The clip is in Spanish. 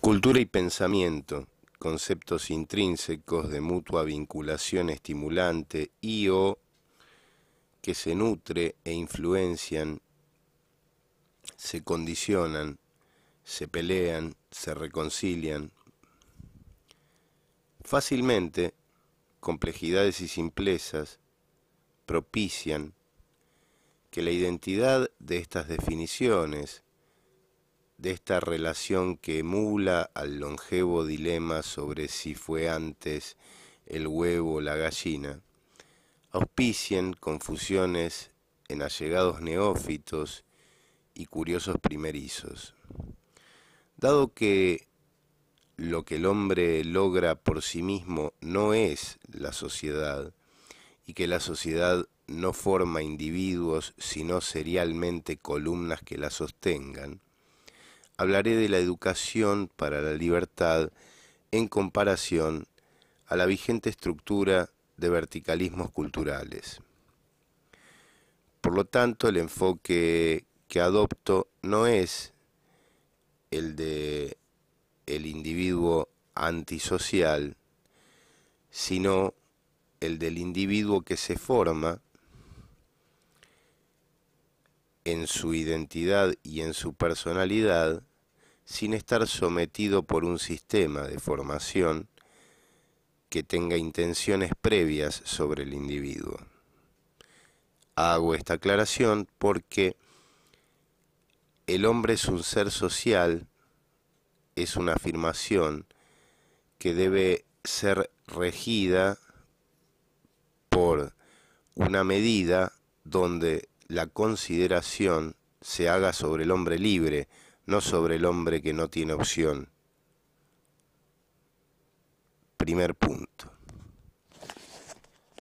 Cultura y pensamiento, conceptos intrínsecos de mutua vinculación estimulante y o que se nutre e influencian, se condicionan, se pelean, se reconcilian. Fácilmente, complejidades y simplezas propician que la identidad de estas definiciones, de esta relación que emula al longevo dilema sobre si fue antes el huevo o la gallina, auspicien confusiones en allegados neófitos y curiosos primerizos. Dado que lo que el hombre logra por sí mismo no es la sociedad, y que la sociedad no forma individuos, sino serialmente columnas que la sostengan, hablaré de la educación para la libertad en comparación a la vigente estructura de verticalismos culturales. Por lo tanto, el enfoque que adopto no es el de el individuo antisocial, sino el del individuo que se forma en su identidad y en su personalidad sin estar sometido por un sistema de formación que tenga intenciones previas sobre el individuo. Hago esta aclaración porque el hombre es un ser social, es una afirmación que debe ser regida por una medida donde la consideración se haga sobre el hombre libre, no sobre el hombre que no tiene opción. Primer punto.